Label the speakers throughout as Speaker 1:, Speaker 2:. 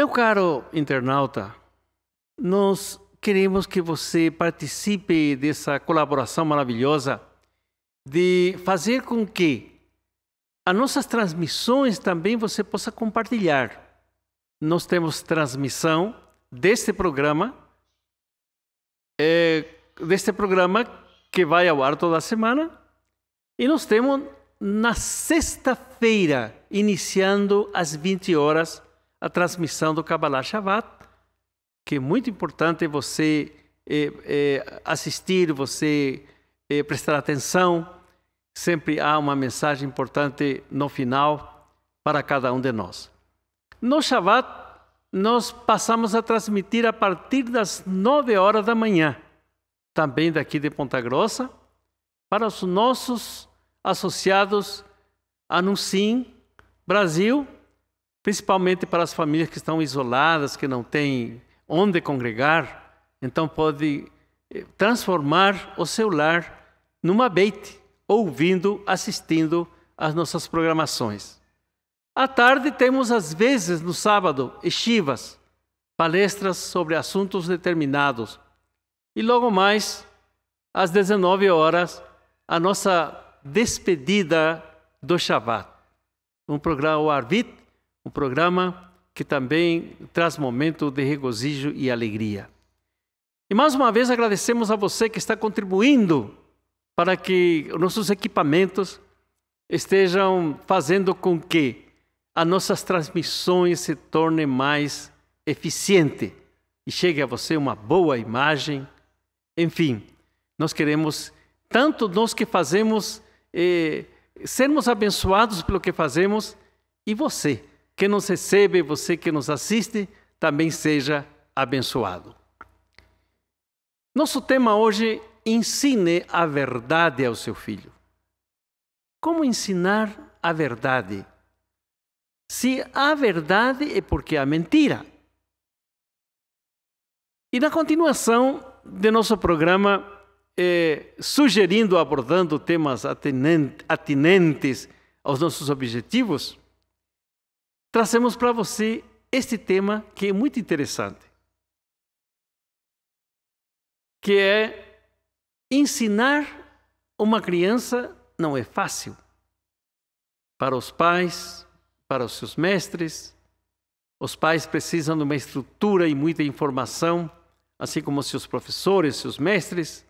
Speaker 1: Meu caro internauta, nós queremos que você participe dessa colaboração maravilhosa de fazer com que as nossas transmissões também você possa compartilhar. Nós temos transmissão deste programa, é, deste programa que vai ao ar toda semana, e nós temos na sexta-feira, iniciando às 20 horas, a transmissão do Kabbalah Shabbat, que é muito importante você é, é, assistir, você é, prestar atenção. Sempre há uma mensagem importante no final para cada um de nós. No Shabbat, nós passamos a transmitir a partir das 9 horas da manhã, também daqui de Ponta Grossa, para os nossos associados Anuncim Brasil principalmente para as famílias que estão isoladas, que não têm onde congregar, então pode eh, transformar o seu lar numa beite, ouvindo, assistindo às nossas programações. À tarde temos às vezes no sábado estivas, palestras sobre assuntos determinados. E logo mais às 19 horas a nossa despedida do Shabat, um programa o Arvit um programa que também traz momento de regozijo e alegria. E mais uma vez agradecemos a você que está contribuindo para que nossos equipamentos estejam fazendo com que as nossas transmissões se tornem mais eficientes e chegue a você uma boa imagem. Enfim, nós queremos, tanto nós que fazemos, eh, sermos abençoados pelo que fazemos e você que nos recebe, você que nos assiste, também seja abençoado. Nosso tema hoje: ensine a verdade ao seu filho. Como ensinar a verdade? Se há verdade é porque há mentira. E na continuação de nosso programa, eh, sugerindo, abordando temas atinentes aos nossos objetivos, trazemos para você este tema que é muito interessante, que é ensinar uma criança não é fácil para os pais, para os seus mestres. Os pais precisam de uma estrutura e muita informação, assim como seus professores, seus mestres,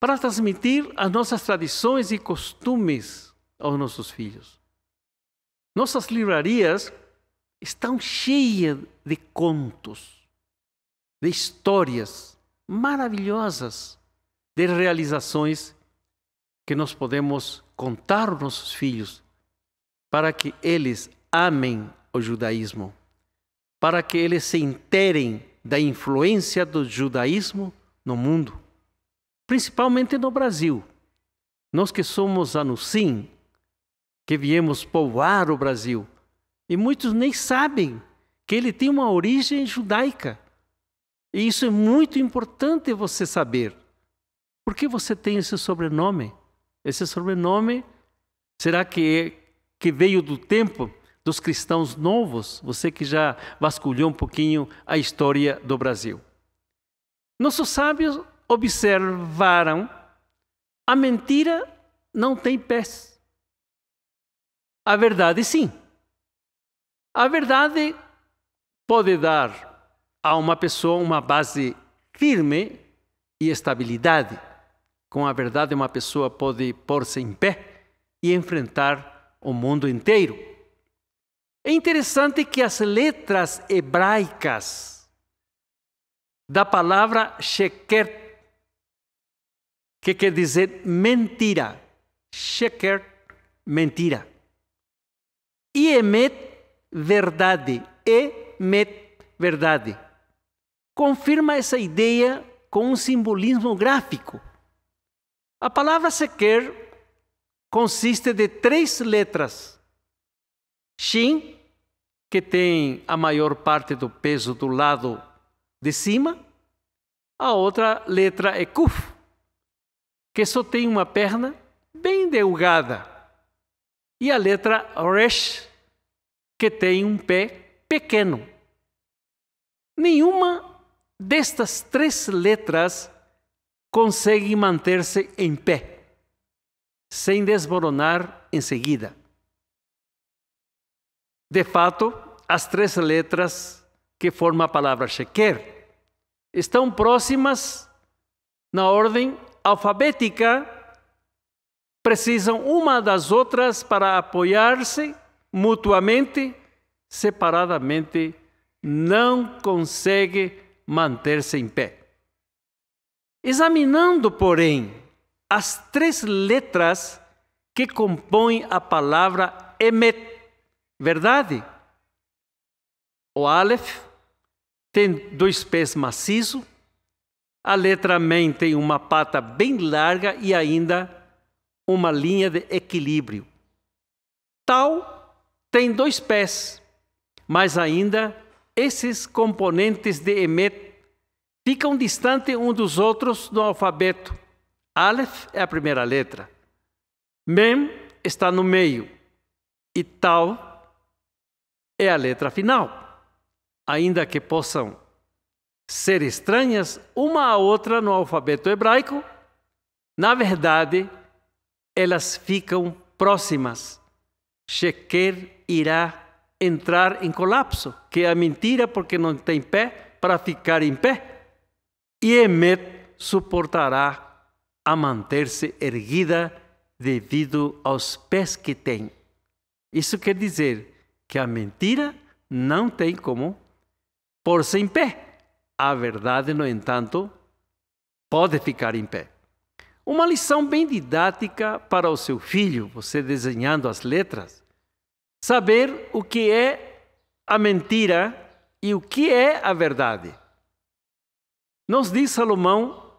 Speaker 1: para transmitir as nossas tradições e costumes aos nossos filhos. Nossas livrarias estão cheias de contos, de histórias maravilhosas, de realizações que nós podemos contar aos nossos filhos para que eles amem o judaísmo, para que eles se interem da influência do judaísmo no mundo, principalmente no Brasil. Nós que somos anusim que viemos povoar o Brasil. E muitos nem sabem que ele tem uma origem judaica. E isso é muito importante você saber. Por que você tem esse sobrenome? Esse sobrenome, será que, é, que veio do tempo dos cristãos novos? Você que já vasculhou um pouquinho a história do Brasil. Nossos sábios observaram a mentira não tem pés. A verdade, sim. A verdade pode dar a uma pessoa uma base firme e estabilidade. Com a verdade, uma pessoa pode pôr-se em pé e enfrentar o mundo inteiro. É interessante que as letras hebraicas da palavra sheker, que quer dizer mentira, sheker, mentira Emet verdade. Emet verdade. Confirma essa ideia com um simbolismo gráfico. A palavra sequer consiste de três letras. Shin, que tem a maior parte do peso do lado de cima. A outra letra é Kuf, que só tem uma perna bem delgada e a letra resh, que tem um pé pequeno. Nenhuma destas três letras consegue manter-se em pé, sem desmoronar em seguida. De fato, as três letras que formam a palavra Sheker estão próximas na ordem alfabética precisam uma das outras para apoiar-se mutuamente, separadamente, não consegue manter-se em pé. Examinando, porém, as três letras que compõem a palavra emet, verdade? O Aleph tem dois pés maciços, a letra Men tem uma pata bem larga e ainda uma linha de equilíbrio. Tal tem dois pés, mas ainda esses componentes de Emet ficam distantes um dos outros no alfabeto. Aleph é a primeira letra. Mem está no meio. E Tal é a letra final. Ainda que possam ser estranhas uma à outra no alfabeto hebraico, na verdade, elas ficam próximas. Sheker irá entrar em colapso, que é a mentira porque não tem pé para ficar em pé. E Emet suportará a manter-se erguida devido aos pés que tem. Isso quer dizer que a mentira não tem como pôr-se em pé. A verdade, no entanto, pode ficar em pé. Uma lição bem didática para o seu filho, você desenhando as letras. Saber o que é a mentira e o que é a verdade. Nos diz Salomão,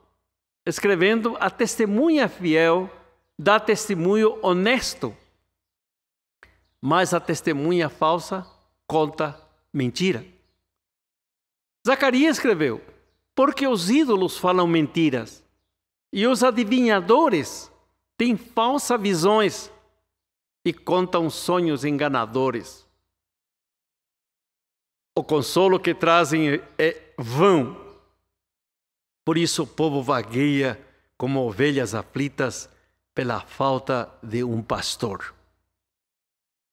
Speaker 1: escrevendo: a testemunha fiel dá testemunho honesto, mas a testemunha falsa conta mentira. Zacarias escreveu: porque os ídolos falam mentiras e os adivinhadores têm falsas visões e contam sonhos enganadores. O consolo que trazem é vão. Por isso o povo vagueia como ovelhas aflitas pela falta de um pastor.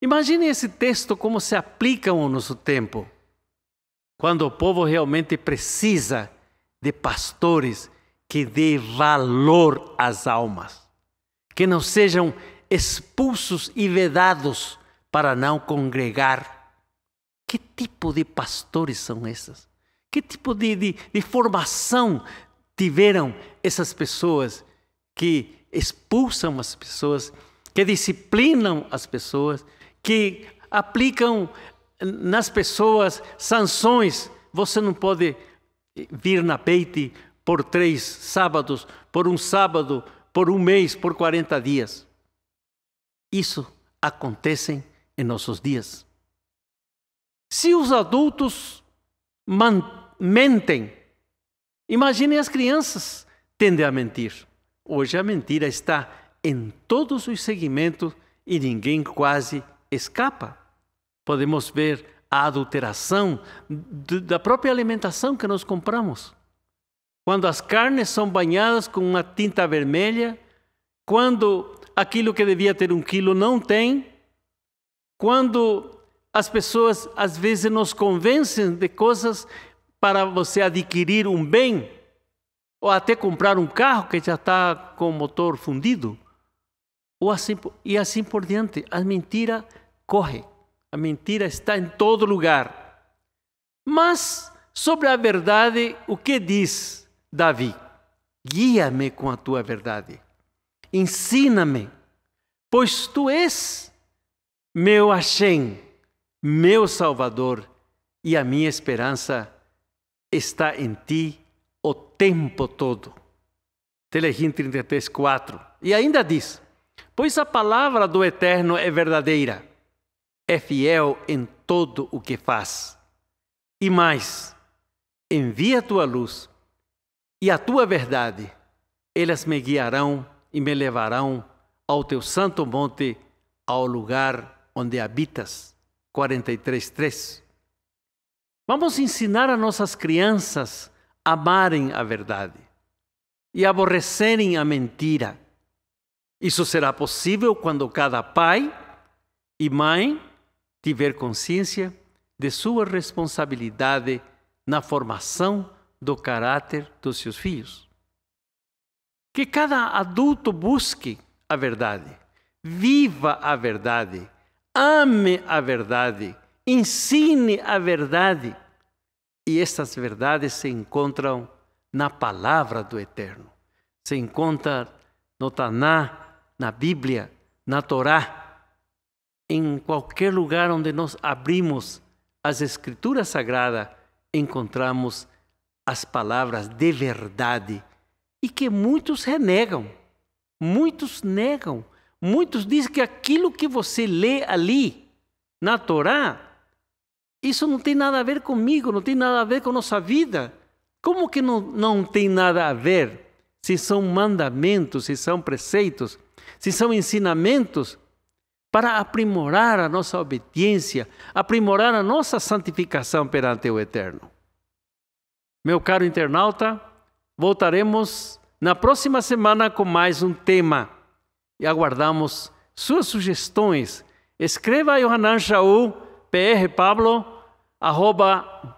Speaker 1: Imagine esse texto como se aplica ao nosso tempo, quando o povo realmente precisa de pastores que dê valor às almas, que não sejam expulsos e vedados para não congregar. Que tipo de pastores são esses? Que tipo de, de, de formação tiveram essas pessoas que expulsam as pessoas, que disciplinam as pessoas, que aplicam nas pessoas sanções? Você não pode vir na peite, por três sábados, por um sábado, por um mês, por 40 dias. Isso acontece em nossos dias. Se os adultos mentem, imaginem as crianças tendem a mentir. Hoje a mentira está em todos os segmentos e ninguém quase escapa. Podemos ver a adulteração da própria alimentação que nós compramos quando as carnes são banhadas com uma tinta vermelha, quando aquilo que devia ter um quilo não tem, quando as pessoas às vezes nos convencem de coisas para você adquirir um bem, ou até comprar um carro que já está com o motor fundido, ou assim, e assim por diante. A mentira corre, a mentira está em todo lugar. Mas sobre a verdade, o que diz? Davi, guia-me com a tua verdade, ensina-me, pois tu és meu Hashem, meu Salvador, e a minha esperança está em ti o tempo todo. Telegim 33, 4. E ainda diz: Pois a palavra do Eterno é verdadeira, é fiel em todo o que faz. E mais, envia a tua luz e a tua verdade, elas me guiarão e me levarão ao teu santo monte, ao lugar onde habitas. 43:3. Vamos ensinar a nossas crianças a amarem a verdade e aborrecerem a mentira. Isso será possível quando cada pai e mãe tiver consciência de sua responsabilidade na formação do caráter dos seus filhos. Que cada adulto busque a verdade, viva a verdade, ame a verdade, ensine a verdade. E estas verdades se encontram na palavra do Eterno, se encontram no Taná, na Bíblia, na Torá, em qualquer lugar onde nós abrimos as Escrituras Sagradas, encontramos as palavras de verdade e que muitos renegam. Muitos negam. Muitos dizem que aquilo que você lê ali na Torá, isso não tem nada a ver comigo, não tem nada a ver com a nossa vida. Como que não, não tem nada a ver? Se são mandamentos, se são preceitos, se são ensinamentos para aprimorar a nossa obediência, aprimorar a nossa santificação perante o Eterno meu caro internauta, voltaremos na próxima semana com mais um tema e aguardamos suas sugestões. Escreva a Yohanan Shaul, prpablo, arroba,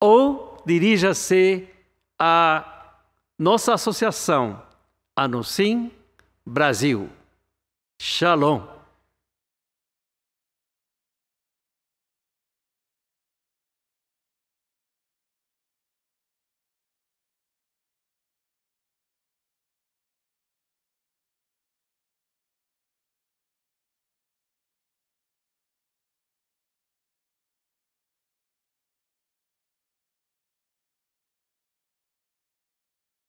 Speaker 1: ou dirija-se à nossa associação, Anusim Brasil. Shalom.